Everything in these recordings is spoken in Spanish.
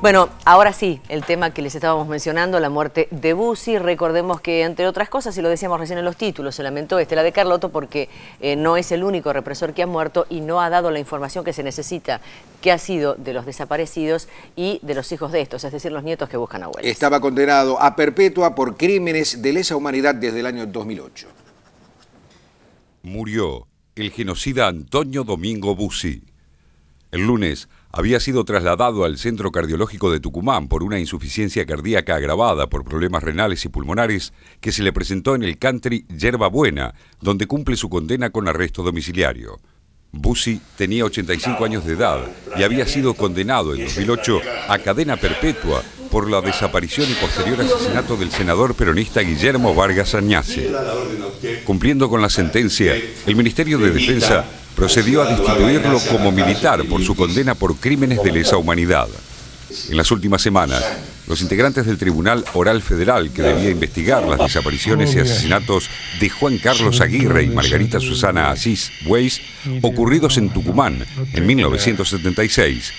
Bueno, ahora sí, el tema que les estábamos mencionando, la muerte de Bussi. Recordemos que, entre otras cosas, y lo decíamos recién en los títulos, se lamentó la de Carlotto porque eh, no es el único represor que ha muerto y no ha dado la información que se necesita, que ha sido de los desaparecidos y de los hijos de estos, es decir, los nietos que buscan a abuelos. Estaba condenado a perpetua por crímenes de lesa humanidad desde el año 2008. Murió el genocida Antonio Domingo Bussi. El lunes había sido trasladado al Centro Cardiológico de Tucumán por una insuficiencia cardíaca agravada por problemas renales y pulmonares que se le presentó en el country Yerba Buena, donde cumple su condena con arresto domiciliario. Bussi tenía 85 años de edad y había sido condenado en 2008 a cadena perpetua por la desaparición y posterior asesinato del senador peronista Guillermo Vargas Añase. Cumpliendo con la sentencia, el Ministerio de Defensa procedió a destituirlo como militar por su condena por crímenes de lesa humanidad. En las últimas semanas, los integrantes del Tribunal Oral Federal que debía investigar las desapariciones y asesinatos de Juan Carlos Aguirre y Margarita Susana Asís Weiss, ocurridos en Tucumán en 1976,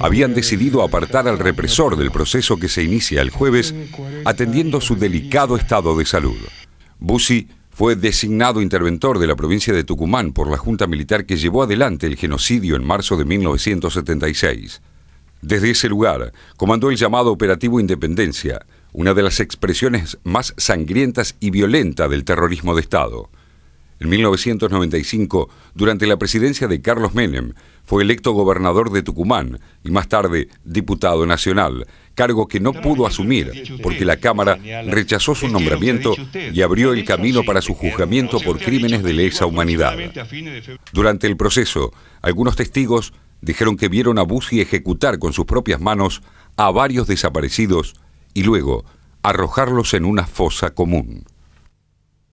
habían decidido apartar al represor del proceso que se inicia el jueves, atendiendo su delicado estado de salud. Busi fue designado interventor de la provincia de Tucumán por la Junta Militar que llevó adelante el genocidio en marzo de 1976. Desde ese lugar, comandó el llamado Operativo Independencia, una de las expresiones más sangrientas y violenta del terrorismo de Estado. En 1995, durante la presidencia de Carlos Menem, fue electo gobernador de Tucumán y más tarde diputado nacional, cargo que no pudo asumir porque la Cámara rechazó su nombramiento y abrió el camino para su juzgamiento por crímenes de lesa humanidad. Durante el proceso, algunos testigos dijeron que vieron a Bussi ejecutar con sus propias manos a varios desaparecidos y luego arrojarlos en una fosa común.